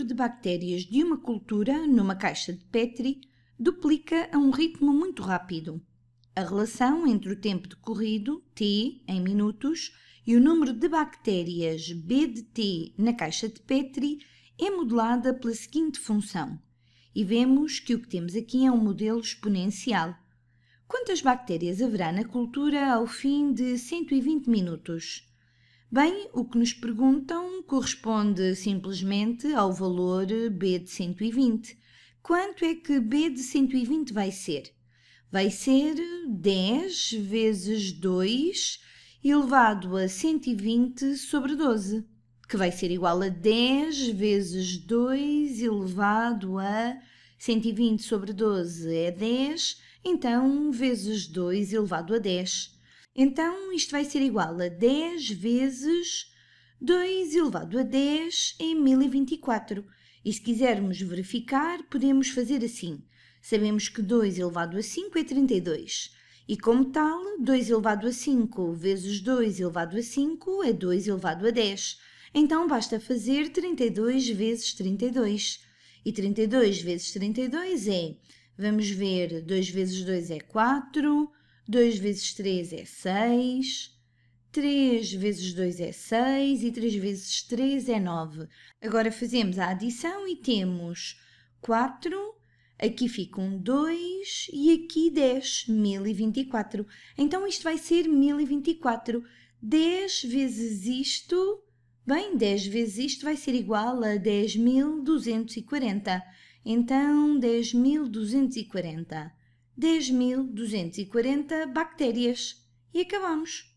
número de bactérias de uma cultura numa caixa de Petri duplica a um ritmo muito rápido. A relação entre o tempo decorrido, T, em minutos, e o número de bactérias B de T na caixa de Petri é modelada pela seguinte função. E vemos que o que temos aqui é um modelo exponencial. Quantas bactérias haverá na cultura ao fim de 120 minutos? Bem, o que nos perguntam corresponde simplesmente ao valor B de 120. Quanto é que B de 120 vai ser? Vai ser 10 vezes 2 elevado a 120 sobre 12, que vai ser igual a 10 vezes 2 elevado a 120 sobre 12 é 10, então vezes 2 elevado a 10. Então, isto vai ser igual a 10 vezes 2 elevado a 10 em 1024. E se quisermos verificar, podemos fazer assim. Sabemos que 2 elevado a 5 é 32. E como tal, 2 elevado a 5 vezes 2 elevado a 5 é 2 elevado a 10. Então basta fazer 32 vezes 32. E 32 vezes 32 é, vamos ver, 2 vezes 2 é 4, 2 vezes 3 é 6, 3 vezes 2 é 6 e 3 vezes 3 é 9. Agora fazemos a adição e temos 4, aqui fica um 2 e aqui 10, 1024. Então isto vai ser 1024. 10 vezes isto, bem, 10 vezes isto vai ser igual a 10.240. Então, 10.240. 10.240 bactérias. E acabamos.